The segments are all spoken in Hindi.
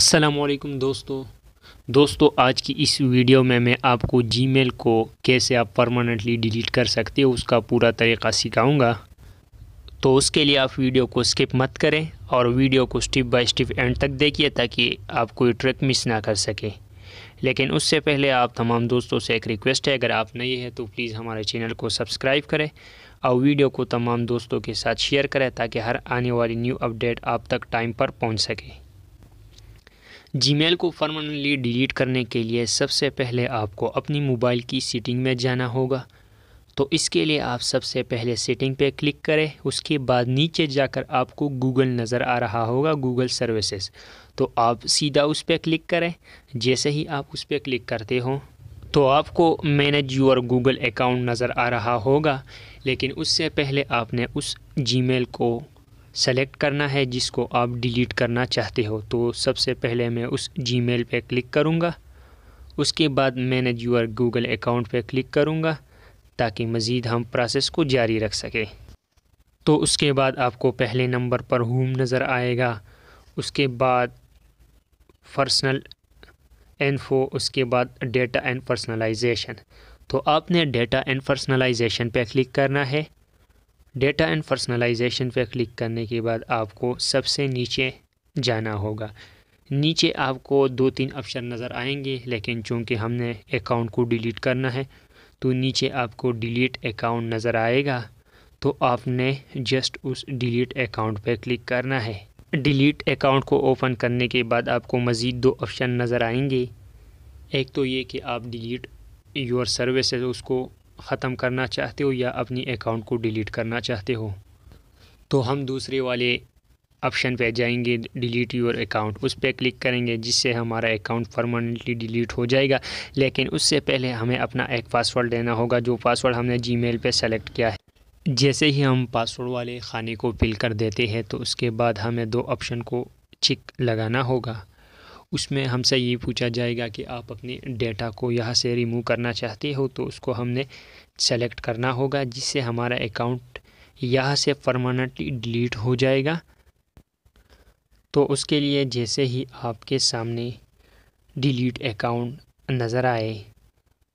असलकम दोस्तों दोस्तों आज की इस वीडियो में मैं आपको जी को कैसे आप परमानेंटली डिलीट कर सकते हो उसका पूरा तरीका सिखाऊंगा तो उसके लिए आप वीडियो को स्किप मत करें और वीडियो को स्टेप बाय स्टेप एंड तक देखिए ताकि आप कोई ट्रिक मिस ना कर सकें लेकिन उससे पहले आप तमाम दोस्तों से एक रिक्वेस्ट है अगर आप नए हैं तो प्लीज़ हमारे चैनल को सब्सक्राइब करें और वीडियो को तमाम दोस्तों के साथ शेयर करें ताकि हर आने वाली न्यू अपडेट आप तक टाइम पर पहुँच सके जीमेल को परमानेंटली डिलीट करने के लिए सबसे पहले आपको अपनी मोबाइल की सेटिंग में जाना होगा तो इसके लिए आप सबसे पहले सेटिंग पे क्लिक करें उसके बाद नीचे जाकर आपको गूगल नज़र आ रहा होगा गूगल सर्विसेज तो आप सीधा उस पर क्लिक करें जैसे ही आप उस पर क्लिक करते हो तो आपको मैनेज योर गूगल अकाउंट नज़र आ रहा होगा लेकिन उससे पहले आपने उस जीमेल को सेलेक्ट करना है जिसको आप डिलीट करना चाहते हो तो सबसे पहले मैं उस मेल पर क्लिक करूँगा उसके बाद मैनेज यूर गूगल अकाउंट पर क्लिक करूँगा ताकि मज़ीद हम प्रोसेस को जारी रख सकें तो उसके बाद आपको पहले नंबर पर होम नज़र आएगा उसके बाद पर्सनल इन्फो उसके बाद डेटा एंड पर्सनलाइजेशन तो आपने डेटा एंड पर्सनलाइजेशन पे क्लिक करना है डेटा एंड पर्सनलाइजेशन पर क्लिक करने के बाद आपको सबसे नीचे जाना होगा नीचे आपको दो तीन ऑप्शन नज़र आएंगे लेकिन चूंकि हमने अकाउंट को डिलीट करना है तो नीचे आपको डिलीट अकाउंट नज़र आएगा तो आपने जस्ट उस डिलीट अकाउंट पर क्लिक करना है डिलीट अकाउंट को ओपन करने के बाद आपको मज़ीद दो ऑप्शन नज़र आएंगे एक तो ये कि आप डिलीट योर सर्विसेज उसको ख़त्म करना चाहते हो या अपनी अकाउंट को डिलीट करना चाहते हो तो हम दूसरे वाले ऑप्शन पे जाएंगे डिलीट योर अकाउंट उस पर क्लिक करेंगे जिससे हमारा अकाउंट परमानेंटली डिलीट हो जाएगा लेकिन उससे पहले हमें अपना एक पासवर्ड देना होगा जो पासवर्ड हमने मेल पर सेलेक्ट किया है जैसे ही हम पासवर्ड वाले खाने को फिल कर देते हैं तो उसके बाद हमें दो ऑप्शन को चिक लगाना होगा उसमें हमसे ये पूछा जाएगा कि आप अपने डेटा को यहाँ से रिमूव करना चाहते हो तो उसको हमने सेलेक्ट करना होगा जिससे हमारा अकाउंट यहाँ से परमानेंटली डिलीट हो जाएगा तो उसके लिए जैसे ही आपके सामने डिलीट अकाउंट नज़र आए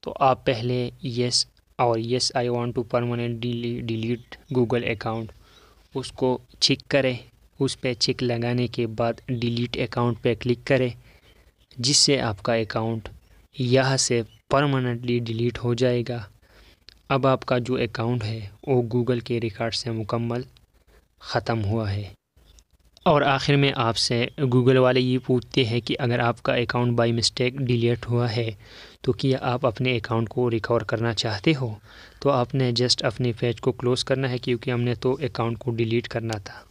तो आप पहले यस और yes I want to permanent delete Google account उसको चिक करें उस पर चिक लगाने के बाद डिलीट अकाउंट पे क्लिक करें जिससे आपका अकाउंट यहाँ से परमानेंटली डिलीट हो जाएगा अब आपका जो अकाउंट है वो गूगल के रिकॉर्ड से मुकम्मल ख़त्म हुआ है और आखिर में आपसे गूगल वाले ये पूछते हैं कि अगर आपका अकाउंट बाय मिस्टेक डिलीट हुआ है तो क्या आप अपने अकाउंट को रिकवर करना चाहते हो तो आपने जस्ट अपने पेज को क्लोज़ करना है क्योंकि हमने तो अकाउंट को डिलीट करना था